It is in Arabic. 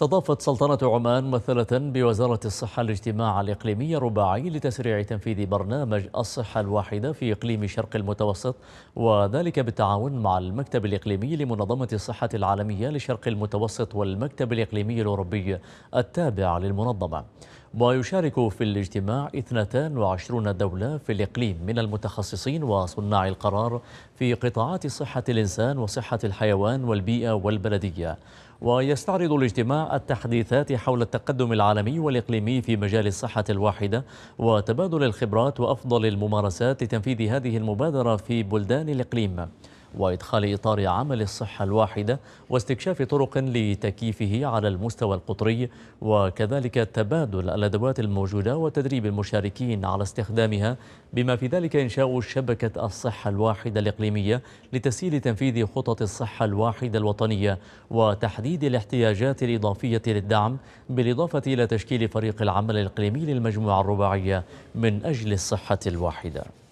تضافت سلطنة عمان مثلة بوزارة الصحة الاجتماع الإقليمي الرباعي لتسريع تنفيذ برنامج الصحة الواحدة في إقليم شرق المتوسط وذلك بالتعاون مع المكتب الإقليمي لمنظمة الصحة العالمية لشرق المتوسط والمكتب الإقليمي الأوروبي التابع للمنظمة ويشارك في الاجتماع 22 دولة في الإقليم من المتخصصين وصناع القرار في قطاعات صحة الإنسان وصحة الحيوان والبيئة والبلدية ويستعرض الاجتماع التحديثات حول التقدم العالمي والإقليمي في مجال الصحة الواحدة وتبادل الخبرات وأفضل الممارسات لتنفيذ هذه المبادرة في بلدان الإقليم وإدخال إطار عمل الصحة الواحدة واستكشاف طرق لتكييفه على المستوى القطري وكذلك تبادل الأدوات الموجودة وتدريب المشاركين على استخدامها بما في ذلك إنشاء شبكة الصحة الواحدة الإقليمية لتسهيل تنفيذ خطط الصحة الواحدة الوطنية وتحديد الاحتياجات الإضافية للدعم بالإضافة إلى تشكيل فريق العمل الإقليمي للمجموعة الرباعية من أجل الصحة الواحدة